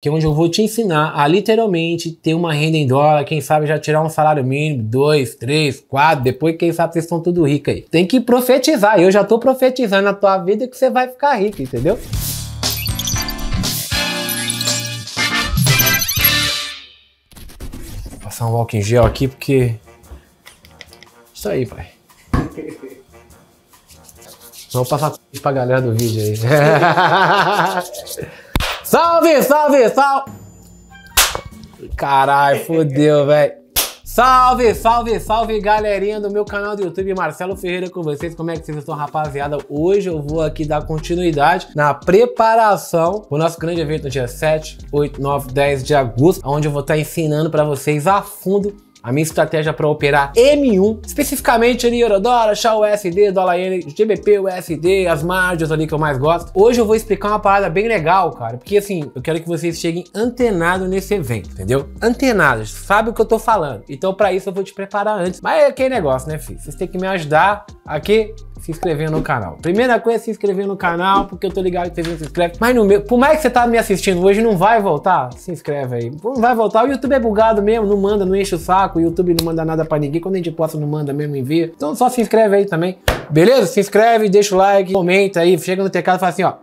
que é onde eu vou te ensinar a literalmente ter uma renda em dólar, quem sabe já tirar um salário mínimo, dois, três, quatro, depois quem sabe vocês estão tudo ricos. aí. Tem que profetizar, eu já estou profetizando na tua vida que você vai ficar rico, entendeu? Vou passar um walking gel aqui porque... Isso aí, pai. Vou passar pra galera do vídeo aí. Salve, salve, salve! Caralho, fodeu, velho. Salve, salve, salve, galerinha do meu canal do YouTube, Marcelo Ferreira com vocês. Como é que vocês estão, rapaziada? Hoje eu vou aqui dar continuidade na preparação do nosso grande evento no dia 7, 8, 9, 10 de agosto, onde eu vou estar ensinando para vocês a fundo a minha estratégia para operar M1, especificamente ali Eurodólar, Shaw USD, dólar GBP USD, as margens ali que eu mais gosto. Hoje eu vou explicar uma parada bem legal, cara, porque assim, eu quero que vocês cheguem antenados nesse evento, entendeu? Antenados, sabe o que eu tô falando. Então para isso eu vou te preparar antes. Mas é aquele negócio, né, filho? Vocês têm que me ajudar aqui se inscrever no canal. Primeira coisa é se inscrever no canal, porque eu tô ligado que vocês não se inscrevem. Mas no meu, por mais que você tá me assistindo hoje, não vai voltar? Se inscreve aí. Não vai voltar. O YouTube é bugado mesmo, não manda, não enche o saco. O YouTube não manda nada pra ninguém. Quando a gente posta, não manda mesmo envia. Então só se inscreve aí também. Beleza? Se inscreve, deixa o like, comenta aí, chega no teclado e fala assim, ó.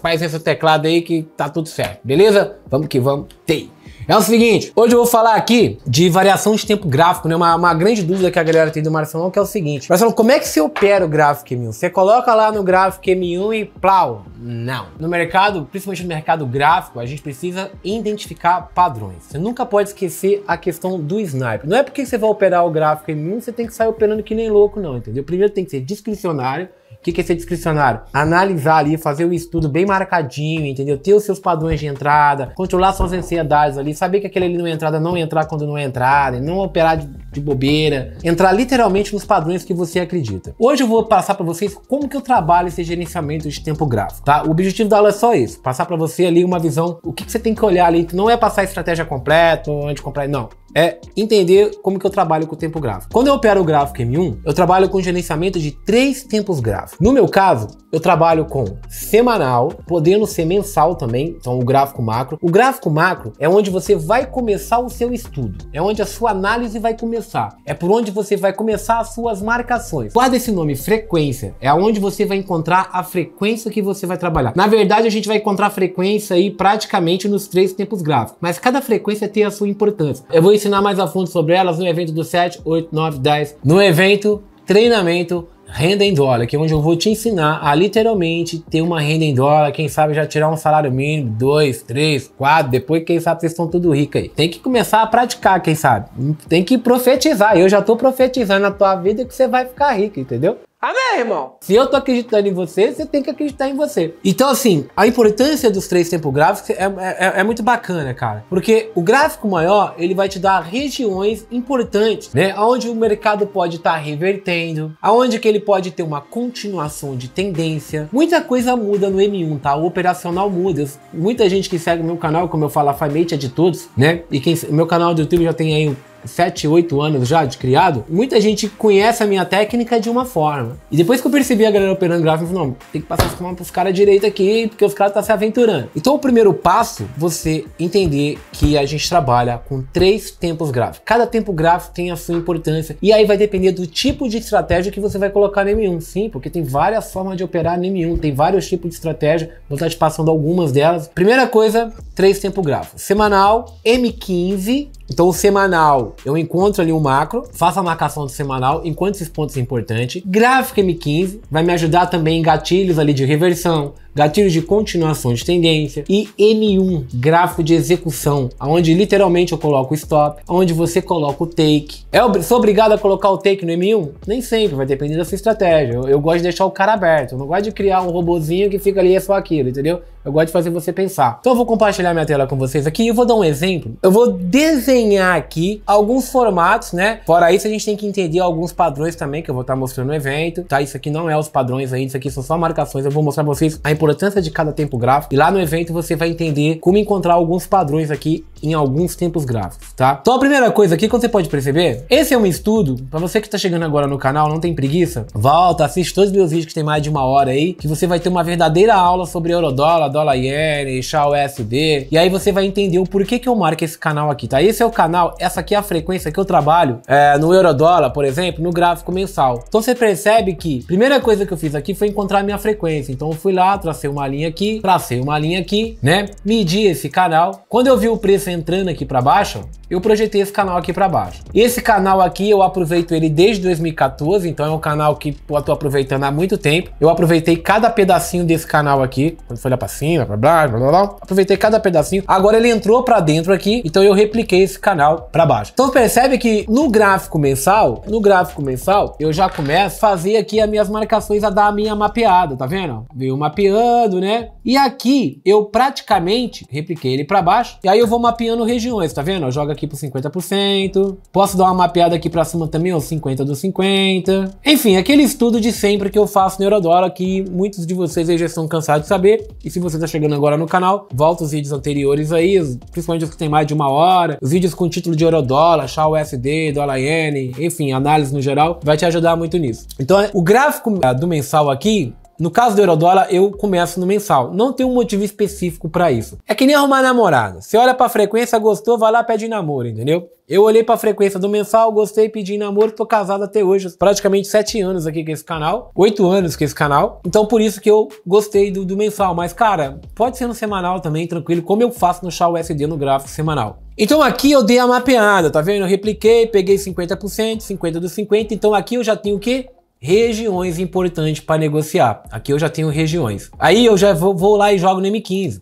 Faz esse teclado aí que tá tudo certo, beleza? Vamos que vamos. Tem! É o seguinte, hoje eu vou falar aqui de variação de tempo gráfico, né? Uma, uma grande dúvida que a galera tem do Marcelão, que é o seguinte. Marcelão, como é que você opera o gráfico M1? Você coloca lá no gráfico M1 e plau? Não. No mercado, principalmente no mercado gráfico, a gente precisa identificar padrões. Você nunca pode esquecer a questão do sniper. Não é porque você vai operar o gráfico M1, você tem que sair operando que nem louco não, entendeu? Primeiro tem que ser discricionário, o que, que é ser discricionário? Analisar ali, fazer um estudo bem marcadinho, entendeu? Ter os seus padrões de entrada, controlar suas ansiedades ali, saber que aquele ali não é entrada, não entrar quando não é entrada, não operar de, de bobeira, entrar literalmente nos padrões que você acredita. Hoje eu vou passar para vocês como que eu trabalho esse gerenciamento de tempo gráfico, tá? O objetivo da aula é só isso, passar para você ali uma visão, o que, que você tem que olhar ali, que não é passar a estratégia completa, onde comprar, não é entender como que eu trabalho com o tempo gráfico. Quando eu opero o gráfico M1, eu trabalho com gerenciamento de três tempos gráficos. No meu caso, eu trabalho com semanal, podendo ser mensal também, então o gráfico macro. O gráfico macro é onde você vai começar o seu estudo, é onde a sua análise vai começar, é por onde você vai começar as suas marcações. Guarda esse nome, frequência, é onde você vai encontrar a frequência que você vai trabalhar. Na verdade, a gente vai encontrar frequência aí praticamente nos três tempos gráficos, mas cada frequência tem a sua importância. Eu vou ensinar mais a fundo sobre elas no evento do 7, 8, 9, 10, no evento treinamento renda em dólar, que é onde eu vou te ensinar a literalmente ter uma renda em dólar, quem sabe já tirar um salário mínimo, dois, três, quatro, depois quem sabe vocês estão tudo ricos aí. Tem que começar a praticar, quem sabe. Tem que profetizar. Eu já tô profetizando a tua vida que você vai ficar rico, entendeu? Amém, irmão? Se eu tô acreditando em você, você tem que acreditar em você. Então, assim, a importância dos três tempos gráficos é, é, é, é muito bacana, cara. Porque o gráfico maior, ele vai te dar regiões importantes, né? Onde o mercado pode estar tá revertendo, aonde que ele pode ter uma continuação de tendência. Muita coisa muda no M1, tá? O operacional muda. Muita gente que segue o meu canal, como eu falo, a família é de todos, né? E quem, meu canal do YouTube já tem aí 7, 8 anos já de criado, muita gente conhece a minha técnica de uma forma. E depois que eu percebi a galera operando gráfico, eu falei, não, tem que passar as para os caras direito aqui, porque os caras estão tá se aventurando. Então o primeiro passo, você entender que a gente trabalha com três tempos gráficos. Cada tempo gráfico tem a sua importância. E aí vai depender do tipo de estratégia que você vai colocar no M1. Sim, porque tem várias formas de operar no M1, tem vários tipos de estratégia, vou estar te passando algumas delas. Primeira coisa, três tempos gráficos. Semanal, M15, então o semanal, eu encontro ali um macro, faço a marcação do semanal, enquanto esses pontos importantes. Gráfico M15 vai me ajudar também em gatilhos ali de reversão, gatilhos de continuação de tendência e M1, gráfico de execução, onde literalmente eu coloco o stop, onde você coloca o take. É, sou obrigado a colocar o take no M1? Nem sempre, vai depender da sua estratégia. Eu, eu gosto de deixar o cara aberto, eu não gosto de criar um robozinho que fica ali e é só aquilo, entendeu? Eu gosto de fazer você pensar. Então eu vou compartilhar minha tela com vocês aqui e vou dar um exemplo. Eu vou desenhar aqui alguns formatos, né? Fora isso, a gente tem que entender alguns padrões também que eu vou estar mostrando no evento, tá? Isso aqui não é os padrões ainda, isso aqui são só marcações. Eu vou mostrar pra vocês a importância importância de cada tempo gráfico. E lá no evento você vai entender como encontrar alguns padrões aqui em alguns tempos gráficos, tá? Então a primeira coisa aqui que você pode perceber, esse é um estudo, para você que está chegando agora no canal, não tem preguiça, volta, assiste todos os meus vídeos que tem mais de uma hora aí, que você vai ter uma verdadeira aula sobre eurodólar, dólar iene, chá USD, e aí você vai entender o porquê que eu marco esse canal aqui, tá? Esse é o canal, essa aqui é a frequência que eu trabalho é, no eurodólar, por exemplo, no gráfico mensal. Então você percebe que, primeira coisa que eu fiz aqui foi encontrar a minha frequência, então eu fui lá, tracei uma linha aqui, tracei uma linha aqui, né? Medi esse canal. Quando eu vi o preço entrando aqui para baixo, eu projetei esse canal aqui para baixo. Esse canal aqui eu aproveito ele desde 2014, então é um canal que eu tô aproveitando há muito tempo. Eu aproveitei cada pedacinho desse canal aqui, quando foi lá para cima, blá, blá blá blá aproveitei cada pedacinho. Agora ele entrou para dentro aqui, então eu repliquei esse canal para baixo. Então percebe que no gráfico mensal, no gráfico mensal, eu já começo a fazer aqui as minhas marcações a dar a minha mapeada, tá vendo? Veio mapeando, né? E aqui eu praticamente repliquei ele para baixo. E aí eu vou mapeando regiões, tá vendo? Joga aqui pro 50%. Posso dar uma mapeada aqui pra cima também, ó, 50 do 50. Enfim, aquele estudo de sempre que eu faço no Eurodólar, que muitos de vocês aí já estão cansados de saber. E se você tá chegando agora no canal, volta os vídeos anteriores aí, principalmente os que tem mais de uma hora, os vídeos com título de Eurodólar, chá USD, dólar yen, enfim, análise no geral, vai te ajudar muito nisso. Então, o gráfico do mensal aqui, no caso do eurodólar, eu começo no mensal. Não tem um motivo específico para isso. É que nem arrumar namorado. Você olha pra frequência, gostou, vai lá pede namoro, entendeu? Eu olhei pra frequência do mensal, gostei, pedi namoro, tô casado até hoje. Praticamente 7 anos aqui com esse canal. 8 anos com esse canal. Então por isso que eu gostei do, do mensal. Mas cara, pode ser no semanal também, tranquilo, como eu faço no chá USD no gráfico semanal. Então aqui eu dei a mapeada, tá vendo? Eu repliquei, peguei 50%, 50 dos 50. Então aqui eu já tenho o quê? regiões importantes para negociar. Aqui eu já tenho regiões. Aí eu já vou, vou lá e jogo no M15.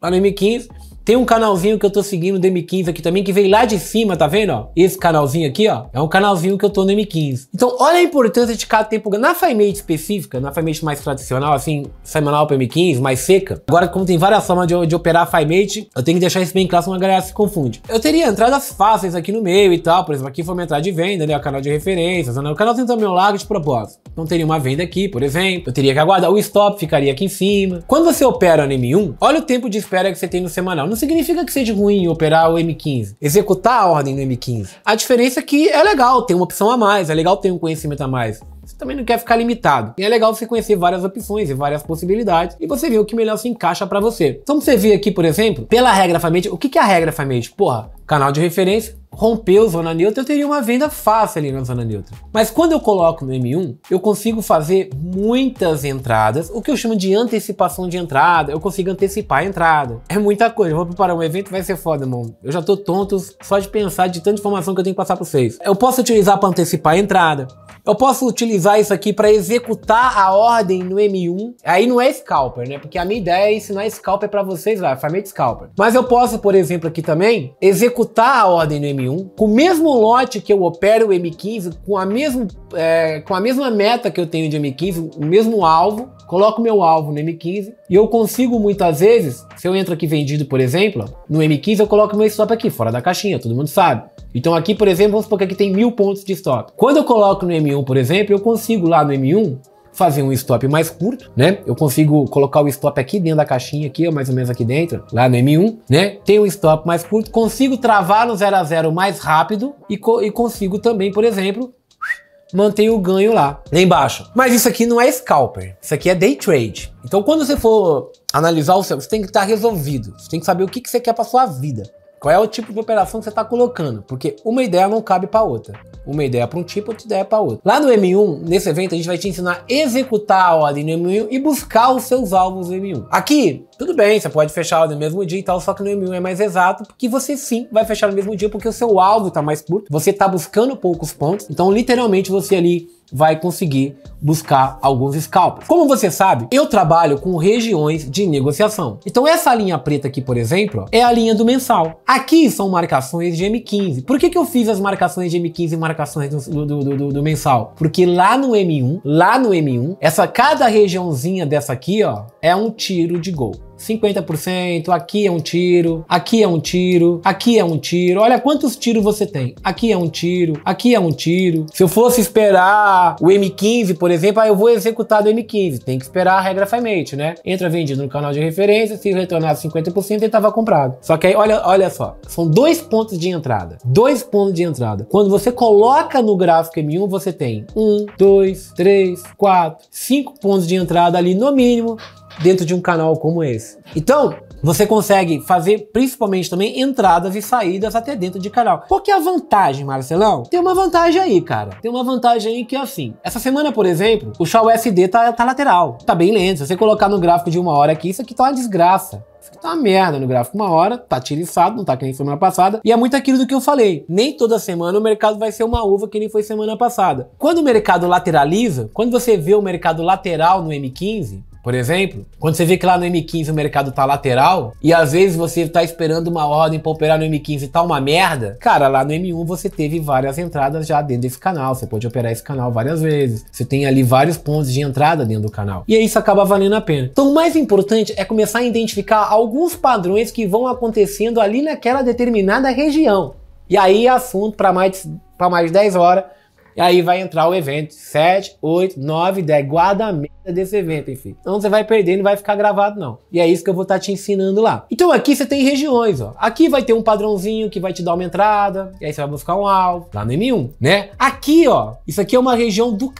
Lá no M15, tem um canalzinho que eu tô seguindo do M15 aqui também, que veio lá de cima, tá vendo? Ó? Esse canalzinho aqui, ó, é um canalzinho que eu tô no M15. Então, olha a importância de cada tempo. Na FiMate específica, na FiMate mais tradicional, assim, semanal para M15, mais seca. Agora, como tem várias formas de, de operar a FiMate, eu tenho que deixar isso bem claro, senão a galera se confunde. Eu teria entradas fáceis aqui no meio e tal, por exemplo, aqui foi uma entrada de venda, né? O canal de referências, né? O canalzinho também é largo de propósito. Não teria uma venda aqui, por exemplo. Eu teria que aguardar o stop, ficaria aqui em cima. Quando você opera no M1, olha o tempo de espera que você tem no semanal não significa que seja ruim operar o M15, executar a ordem no M15. A diferença é que é legal ter uma opção a mais, é legal ter um conhecimento a mais também não quer ficar limitado. E é legal você conhecer várias opções e várias possibilidades e você ver o que melhor se encaixa para você. Então você vê aqui, por exemplo, pela regra FAMED, o que é a regra FAMED? Porra, canal de referência, rompeu zona neutra, eu teria uma venda fácil ali na zona neutra. Mas quando eu coloco no M1, eu consigo fazer muitas entradas, o que eu chamo de antecipação de entrada, eu consigo antecipar a entrada. É muita coisa, eu vou preparar um evento, vai ser foda, irmão. Eu já tô tonto só de pensar de tanta informação que eu tenho que passar para vocês. Eu posso utilizar para antecipar a entrada, eu posso utilizar isso aqui para executar a ordem no M1. Aí não é scalper, né? Porque a minha ideia é ensinar scalper para vocês lá, família de scalper. Mas eu posso, por exemplo, aqui também, executar a ordem no M1 com o mesmo lote que eu opero o M15, com a, mesmo, é, com a mesma meta que eu tenho de M15, o mesmo alvo, coloco meu alvo no M15 e eu consigo muitas vezes, se eu entro aqui vendido, por exemplo, no M15 eu coloco meu stop aqui, fora da caixinha, todo mundo sabe. Então aqui, por exemplo, vamos supor que aqui tem mil pontos de stop. Quando eu coloco no M1, por exemplo, eu consigo lá no M1 fazer um stop mais curto, né? Eu consigo colocar o stop aqui dentro da caixinha aqui, mais ou menos aqui dentro, lá no M1, né? Tem um stop mais curto, consigo travar no 0 a 0 mais rápido e, co e consigo também, por exemplo, mantém o ganho lá, lá embaixo. Mas isso aqui não é scalper, isso aqui é day trade. Então quando você for analisar o seu, você tem que estar tá resolvido. Você tem que saber o que, que você quer para sua vida. Qual é o tipo de operação que você está colocando? Porque uma ideia não cabe para outra. Uma ideia para um tipo, outra ideia para outra. Lá no M1, nesse evento, a gente vai te ensinar a executar a ordem no M1 e buscar os seus alvos no M1. Aqui, tudo bem, você pode fechar a ordem no mesmo dia e tal, só que no M1 é mais exato, porque você sim vai fechar no mesmo dia, porque o seu alvo está mais curto, você está buscando poucos pontos, então literalmente você ali vai conseguir buscar alguns scalpers. Como você sabe, eu trabalho com regiões de negociação. Então essa linha preta aqui, por exemplo, é a linha do mensal. Aqui são marcações de M15. Por que, que eu fiz as marcações de M15 e marcações do, do, do, do mensal? Porque lá no M1, lá no M1, essa cada regiãozinha dessa aqui, ó, é um tiro de gol. 50%, aqui é um tiro, aqui é um tiro, aqui é um tiro. Olha quantos tiros você tem. Aqui é um tiro, aqui é um tiro. Se eu fosse esperar o M15, por exemplo, aí eu vou executar do M15. Tem que esperar a regra FIMATE, né? Entra vendido no canal de referência, se retornar 50%, ele estava comprado. Só que aí, olha, olha só, são dois pontos de entrada. Dois pontos de entrada. Quando você coloca no gráfico M1, você tem um, dois, três, quatro, cinco pontos de entrada ali no mínimo dentro de um canal como esse. Então, você consegue fazer principalmente também entradas e saídas até dentro de canal. Qual que é a vantagem, Marcelão? Tem uma vantagem aí, cara. Tem uma vantagem aí que é assim. Essa semana, por exemplo, o Shaw SD tá, tá lateral. Tá bem lento. Se você colocar no gráfico de uma hora aqui, isso aqui tá uma desgraça. Isso aqui tá uma merda no gráfico, uma hora, tá tiriçado, não tá que nem semana passada. E é muito aquilo do que eu falei. Nem toda semana o mercado vai ser uma uva que nem foi semana passada. Quando o mercado lateraliza, quando você vê o mercado lateral no M15, por exemplo, quando você vê que lá no M15 o mercado tá lateral e às vezes você tá esperando uma ordem para operar no M15 e tá uma merda, cara, lá no M1 você teve várias entradas já dentro desse canal, você pode operar esse canal várias vezes, você tem ali vários pontos de entrada dentro do canal. E aí isso acaba valendo a pena. Então o mais importante é começar a identificar alguns padrões que vão acontecendo ali naquela determinada região. E aí é assunto para mais para mais 10 horas e aí vai entrar o evento 7, 8, 9, 10. Guarda a desse evento, enfim. Então você vai perder não vai ficar gravado, não. E é isso que eu vou estar tá te ensinando lá. Então aqui você tem regiões, ó. Aqui vai ter um padrãozinho que vai te dar uma entrada. E aí você vai buscar um alvo. Lá no M1, né? Aqui, ó. Isso aqui é uma região do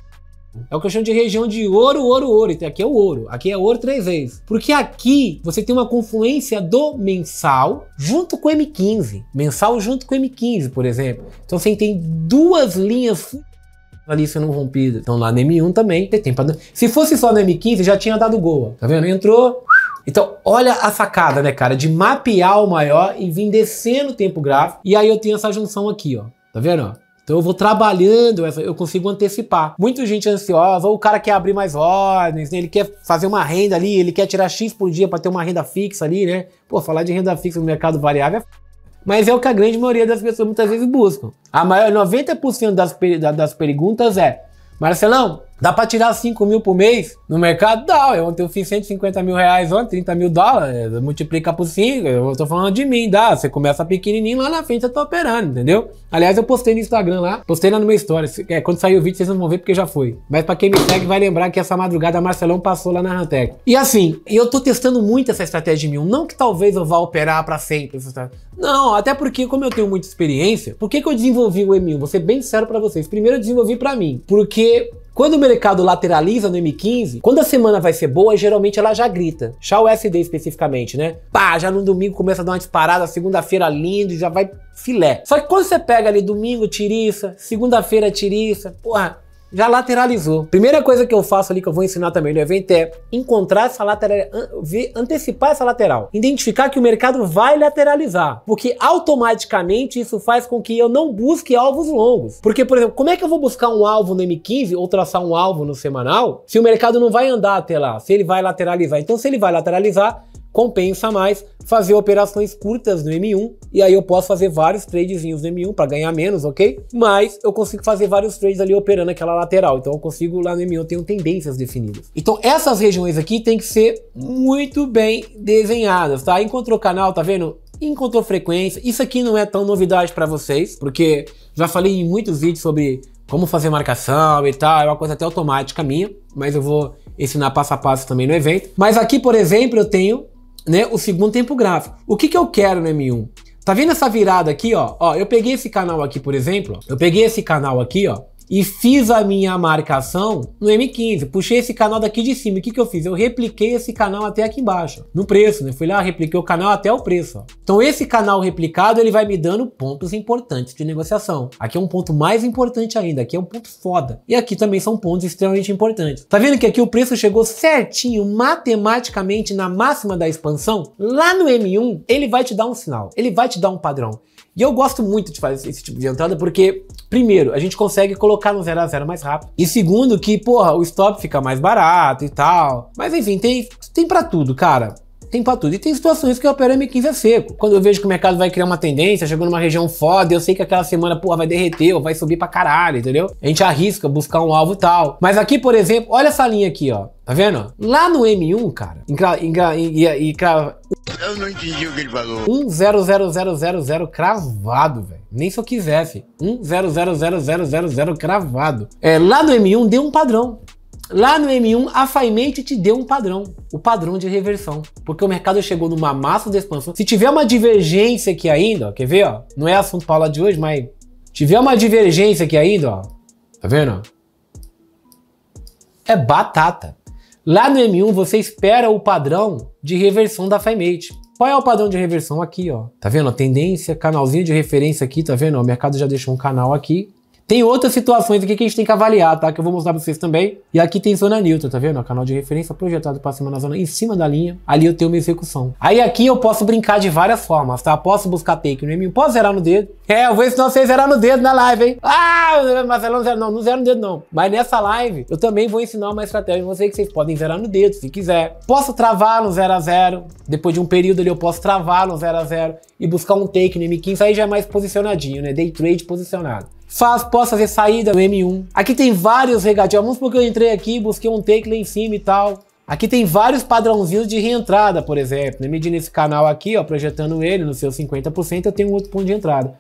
é o que eu chamo de região de ouro, ouro, ouro. Então aqui é o ouro, aqui é ouro três vezes. Porque aqui você tem uma confluência do mensal junto com o M15. Mensal junto com o M15, por exemplo. Então você tem duas linhas ali sendo rompidas. Então lá no M1 também tem pra... Se fosse só no M15 já tinha dado goa. Tá vendo? Entrou, então, olha a sacada, né, cara? De mapear o maior e vir descendo o tempo gráfico. E aí eu tenho essa junção aqui, ó. Tá vendo? Então eu vou trabalhando, eu consigo antecipar. Muita gente ansiosa, ou o cara quer abrir mais ordens, né? ele quer fazer uma renda ali, ele quer tirar X por dia para ter uma renda fixa ali, né? Pô, falar de renda fixa no mercado variável é mas é o que a grande maioria das pessoas muitas vezes buscam. A maior 90% das, das perguntas é: Marcelão, Dá para tirar 5 mil por mês no mercado? Dá. Eu, ontem eu fiz 150 mil reais ontem, 30 mil dólares, é, multiplica por 5. Eu tô falando de mim, dá. Você começa pequenininho, lá na frente você tá operando, entendeu? Aliás, eu postei no Instagram lá, postei lá no meu story. É, quando sair o vídeo vocês não vão ver porque já foi. Mas para quem me segue vai lembrar que essa madrugada Marcelão passou lá na Rantec. E assim, eu tô testando muito essa estratégia de mil. Não que talvez eu vá operar para sempre. Não, até porque como eu tenho muita experiência, por que, que eu desenvolvi o M1? Vou ser bem sério para vocês. Primeiro eu desenvolvi para mim, porque quando o mercado lateraliza no M15, quando a semana vai ser boa, geralmente ela já grita. Já o SD especificamente, né? Pá, já no domingo começa a dar uma disparada, segunda-feira lindo, já vai filé. Só que quando você pega ali domingo, tiriça, segunda-feira, tiriça, porra, já lateralizou. Primeira coisa que eu faço ali, que eu vou ensinar também no evento, é encontrar essa lateral, ver, antecipar essa lateral. Identificar que o mercado vai lateralizar, porque automaticamente isso faz com que eu não busque alvos longos. Porque, por exemplo, como é que eu vou buscar um alvo no M15 ou traçar um alvo no semanal se o mercado não vai andar até lá, se ele vai lateralizar? Então, se ele vai lateralizar, compensa mais fazer operações curtas no M1 e aí eu posso fazer vários tradezinhos no M1 para ganhar menos, ok? Mas eu consigo fazer vários trades ali operando aquela lateral, então eu consigo lá no M1 eu tenho tendências definidas. Então essas regiões aqui tem que ser muito bem desenhadas, tá? Encontrou canal, tá vendo? Encontrou frequência. Isso aqui não é tão novidade para vocês, porque já falei em muitos vídeos sobre como fazer marcação e tal, é uma coisa até automática minha, mas eu vou ensinar passo a passo também no evento. Mas aqui, por exemplo, eu tenho né, o segundo tempo gráfico. O que, que eu quero no M1? Tá vendo essa virada aqui, ó? Ó, eu peguei esse canal aqui, por exemplo. Eu peguei esse canal aqui, ó e fiz a minha marcação no M15. Puxei esse canal daqui de cima. O que, que eu fiz? Eu repliquei esse canal até aqui embaixo, no preço, né? Fui lá, repliquei o canal até o preço. Ó. Então esse canal replicado, ele vai me dando pontos importantes de negociação. Aqui é um ponto mais importante ainda, aqui é um ponto foda. E aqui também são pontos extremamente importantes. Tá vendo que aqui o preço chegou certinho, matematicamente, na máxima da expansão? Lá no M1, ele vai te dar um sinal, ele vai te dar um padrão. E eu gosto muito de fazer esse tipo de entrada porque, primeiro, a gente consegue colocar no 0 a 0 mais rápido. E segundo, que, porra, o stop fica mais barato e tal. Mas enfim, tem, tem para tudo, cara tem para tudo. E tem situações que eu opero M15 é seco. Quando eu vejo que o mercado vai criar uma tendência, chegando numa região foda, eu sei que aquela semana, porra, vai derreter ou vai subir para caralho, entendeu? A gente arrisca buscar um alvo tal. Mas aqui, por exemplo, olha essa linha aqui, ó. Tá vendo? Lá no M1, cara, em encra, e, Eu não entendi o que ele falou. 0 cravado, velho. Nem se eu quisesse. 0, cravado. É, lá no M1 deu um padrão. Lá no M1, a Fimete te deu um padrão, o padrão de reversão, porque o mercado chegou numa massa de expansão. Se tiver uma divergência aqui ainda, ó, quer ver? Ó, não é assunto para aula de hoje, mas tiver uma divergência aqui ainda, ó, tá vendo? É batata. Lá no M1 você espera o padrão de reversão da Fimete. Qual é o padrão de reversão aqui, ó? Tá vendo? A tendência, canalzinho de referência aqui, tá vendo? O mercado já deixou um canal aqui, tem outras situações aqui que a gente tem que avaliar, tá? Que eu vou mostrar pra vocês também. E aqui tem zona Newton, tá vendo? O é canal de referência projetado pra cima na zona em cima da linha. Ali eu tenho minha execução. Aí aqui eu posso brincar de várias formas, tá? Posso buscar take no M1, posso zerar no dedo. É, eu vou ensinar vocês a zerar no dedo na live, hein? Ah, Marcelo, não zero, não, não zero no dedo não. Mas nessa live, eu também vou ensinar uma estratégia pra vocês que vocês podem zerar no dedo, se quiser. Posso travar no 0x0. Depois de um período ali, eu posso travar no 0x0 e buscar um take no M15. Aí já é mais posicionadinho, né? Day trade posicionado faz, posso fazer saída no M1. Aqui tem vários regatinhos. Vamos porque eu entrei aqui, busquei um take lá em cima e tal. Aqui tem vários padrãozinhos de reentrada, por exemplo. Né? Medindo esse canal aqui, ó, projetando ele no seu 50%, eu tenho outro ponto de entrada.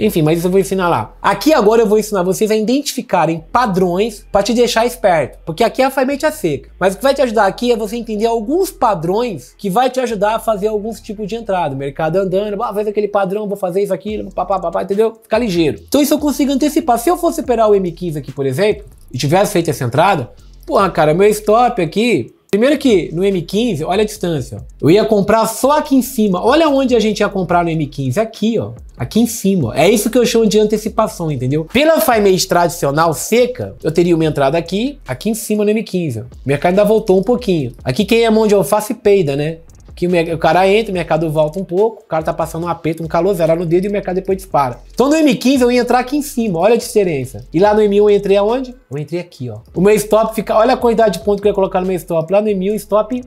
Enfim, mas isso eu vou ensinar lá. Aqui agora eu vou ensinar vocês a identificarem padrões para te deixar esperto, porque aqui é a a seca. Mas o que vai te ajudar aqui é você entender alguns padrões que vai te ajudar a fazer alguns tipos de entrada. Mercado andando, ah, faz aquele padrão, vou fazer isso, aqui, papapá, entendeu? Ficar ligeiro. Então isso eu consigo antecipar. Se eu fosse operar o M15 aqui, por exemplo, e tivesse feito essa entrada, porra, cara, meu stop aqui Primeiro que no M15, olha a distância. Eu ia comprar só aqui em cima. Olha onde a gente ia comprar no M15. Aqui, ó. Aqui em cima. Ó. É isso que eu chamo de antecipação, entendeu? Pela FiMage tradicional seca, eu teria uma entrada aqui, aqui em cima no M15. Ó. O mercado ainda voltou um pouquinho. Aqui quem é mão de alface peida, né? que o, cara entra, o mercado volta um pouco, o cara tá passando um aperto, um calor zero no dedo e o mercado depois dispara. Então no M15 eu ia entrar aqui em cima, olha a diferença. E lá no M1 eu entrei aonde? Eu entrei aqui, ó. O meu stop fica, olha a quantidade de ponto que eu ia colocar no meu stop. Lá no M1 stop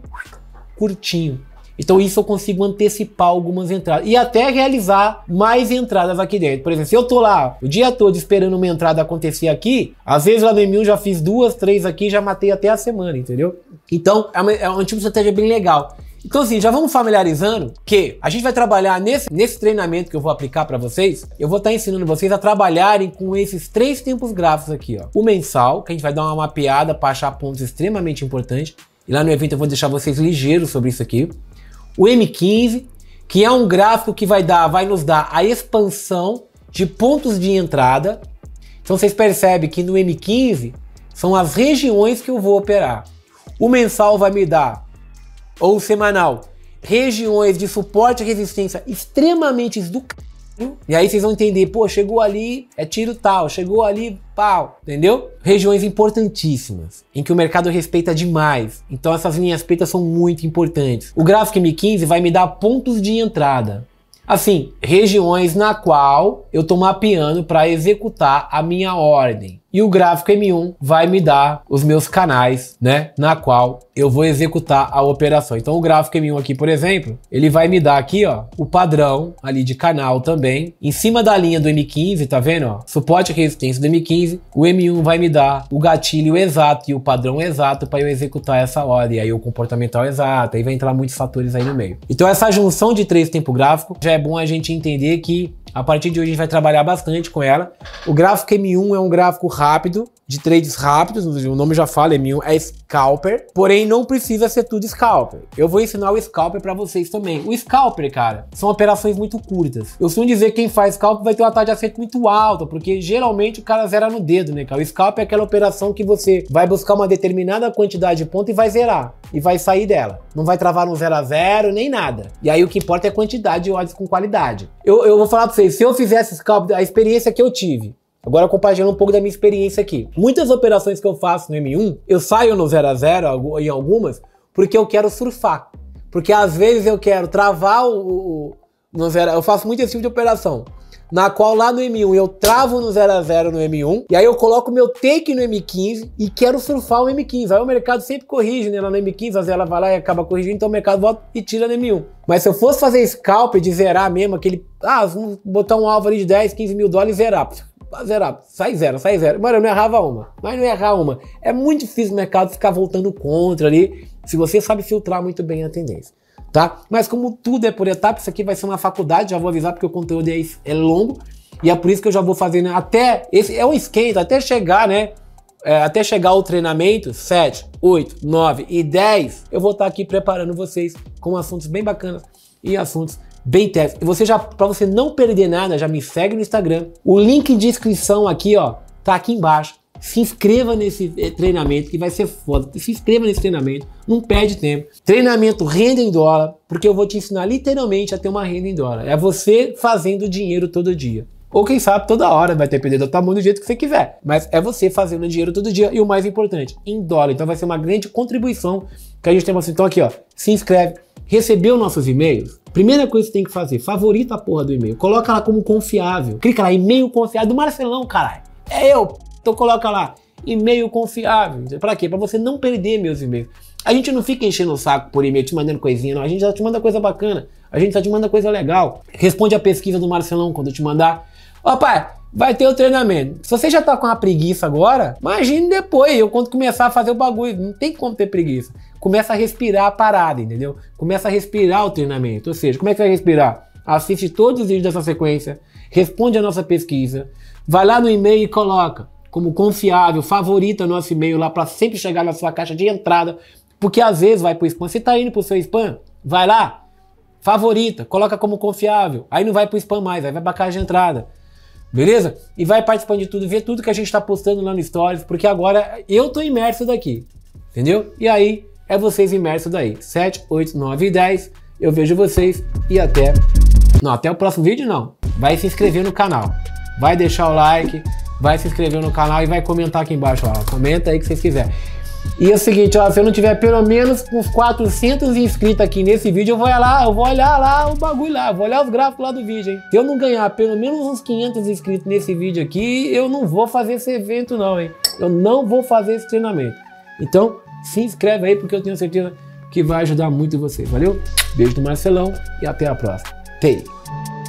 curtinho. Então isso eu consigo antecipar algumas entradas e até realizar mais entradas aqui dentro. Por exemplo, se eu tô lá o dia todo esperando uma entrada acontecer aqui, às vezes lá no M1 já fiz duas, três aqui, já matei até a semana, entendeu? Então é uma, é tipo de estratégia bem legal. Então assim, já vamos familiarizando que a gente vai trabalhar nesse, nesse treinamento que eu vou aplicar para vocês, eu vou estar tá ensinando vocês a trabalharem com esses três tempos gráficos aqui, ó. O mensal, que a gente vai dar uma mapeada para achar pontos extremamente importantes, e lá no evento eu vou deixar vocês ligeiros sobre isso aqui. O M15, que é um gráfico que vai dar, vai nos dar a expansão de pontos de entrada. Então vocês percebem que no M15 são as regiões que eu vou operar. O mensal vai me dar ou semanal. Regiões de suporte e resistência extremamente do e aí vocês vão entender, pô, chegou ali, é tiro tal, chegou ali, pau, entendeu? Regiões importantíssimas, em que o mercado respeita demais. Então essas linhas pretas são muito importantes. O gráfico M15 vai me dar pontos de entrada. Assim, regiões na qual eu estou mapeando para executar a minha ordem e o gráfico M1 vai me dar os meus canais, né, na qual eu vou executar a operação. Então o gráfico M1 aqui, por exemplo, ele vai me dar aqui, ó, o padrão ali de canal também. Em cima da linha do M15, tá vendo, ó, suporte e resistência do M15, o M1 vai me dar o gatilho exato e o padrão exato para eu executar essa ordem, aí o comportamental exato, aí vai entrar muitos fatores aí no meio. Então essa junção de três tempo gráfico, já é bom a gente entender que a partir de hoje a gente vai trabalhar bastante com ela. O gráfico M1 é um gráfico rápido, de trades rápidos, o nome já fala, é meu é scalper, porém não precisa ser tudo scalper. Eu vou ensinar o scalper para vocês também. O scalper, cara, são operações muito curtas. Eu costumo dizer que quem faz scalper vai ter uma taxa de acerto muito alta, porque geralmente o cara zera no dedo, né, cara? O scalper é aquela operação que você vai buscar uma determinada quantidade de ponto e vai zerar, e vai sair dela. Não vai travar no 0 a 0 nem nada. E aí o que importa é quantidade de odds com qualidade. Eu, eu vou falar para vocês, se eu fizesse scalper, a experiência que eu tive, Agora compartilhando um pouco da minha experiência aqui. Muitas operações que eu faço no M1, eu saio no 0 a 0 em algumas, porque eu quero surfar. Porque às vezes eu quero travar o, o no zero, eu faço muito esse tipo de operação, na qual lá no M1 eu travo no 0 a 0 no M1, e aí eu coloco meu take no M15 e quero surfar o M15. Aí o mercado sempre corrige, né? Lá no M15, às vezes ela vai lá e acaba corrigindo, então o mercado volta e tira no M1. Mas se eu fosse fazer scalp de zerar mesmo, aquele. Ah, botar um alvo ali de 10, 15 mil dólares e zerar pra zerar, sai zero, sai zero. Mano, eu não errava uma, mas não errar uma. É muito difícil o mercado ficar voltando contra ali, se você sabe filtrar muito bem a tendência. Tá? Mas como tudo é por etapas, isso aqui vai ser uma faculdade, já vou avisar porque o conteúdo é, é longo, e é por isso que eu já vou fazendo até, esse é um esquenta, até chegar, né, é, até chegar o treinamento, 7, 8, 9 e 10, eu vou estar aqui preparando vocês com assuntos bem bacanas e assuntos bem teste. Você já, para você não perder nada, já me segue no Instagram. O link de inscrição aqui, ó, tá aqui embaixo. Se inscreva nesse eh, treinamento que vai ser foda. Se inscreva nesse treinamento, não perde tempo. Treinamento renda em dólar, porque eu vou te ensinar literalmente a ter uma renda em dólar. É você fazendo dinheiro todo dia. Ou quem sabe toda hora, vai depender do tamanho do jeito que você quiser. Mas é você fazendo dinheiro todo dia e o mais importante, em dólar. Então vai ser uma grande contribuição que a gente tem. Então aqui, ó, se inscreve, Recebeu nossos e-mails? Primeira coisa que você tem que fazer, favorita a porra do e-mail. Coloca lá como confiável. Clica lá, e-mail confiável do Marcelão, caralho. É eu. Então coloca lá, e-mail confiável. Para quê? Para você não perder meus e-mails. A gente não fica enchendo o saco por e-mail te mandando coisinha, não. A gente já te manda coisa bacana. A gente já te manda coisa legal. Responde a pesquisa do Marcelão quando eu te mandar. Ó, pai, vai ter o treinamento. Se você já tá com uma preguiça agora, imagine depois, eu quando começar a fazer o bagulho, não tem como ter preguiça. Começa a respirar a parada, entendeu? Começa a respirar o treinamento. Ou seja, como é que vai respirar? Assiste todos os vídeos dessa sequência, responde a nossa pesquisa, vai lá no e-mail e coloca como confiável, favorita nosso e-mail lá para sempre chegar na sua caixa de entrada, porque às vezes vai pro spam. Você tá indo pro seu spam? Vai lá, favorita, coloca como confiável. Aí não vai pro spam mais, aí vai pra caixa de entrada. Beleza? E vai participando de tudo, vê tudo que a gente está postando lá no Stories, porque agora eu tô imerso daqui. Entendeu? E aí é vocês imersos daí. 7, 8, 9 e 10. Eu vejo vocês e até. Não, até o próximo vídeo não. Vai se inscrever no canal. Vai deixar o like, vai se inscrever no canal e vai comentar aqui embaixo. Ó. Comenta aí que vocês quiserem. E é o seguinte, ó, se eu não tiver pelo menos uns 400 inscritos aqui nesse vídeo, eu vou olhar, eu vou olhar lá o bagulho lá, vou olhar os gráficos lá do vídeo, hein? Se eu não ganhar pelo menos uns 500 inscritos nesse vídeo aqui, eu não vou fazer esse evento não, hein? Eu não vou fazer esse treinamento. Então, se inscreve aí porque eu tenho certeza que vai ajudar muito você. valeu? Beijo do Marcelão e até a próxima. Tchau.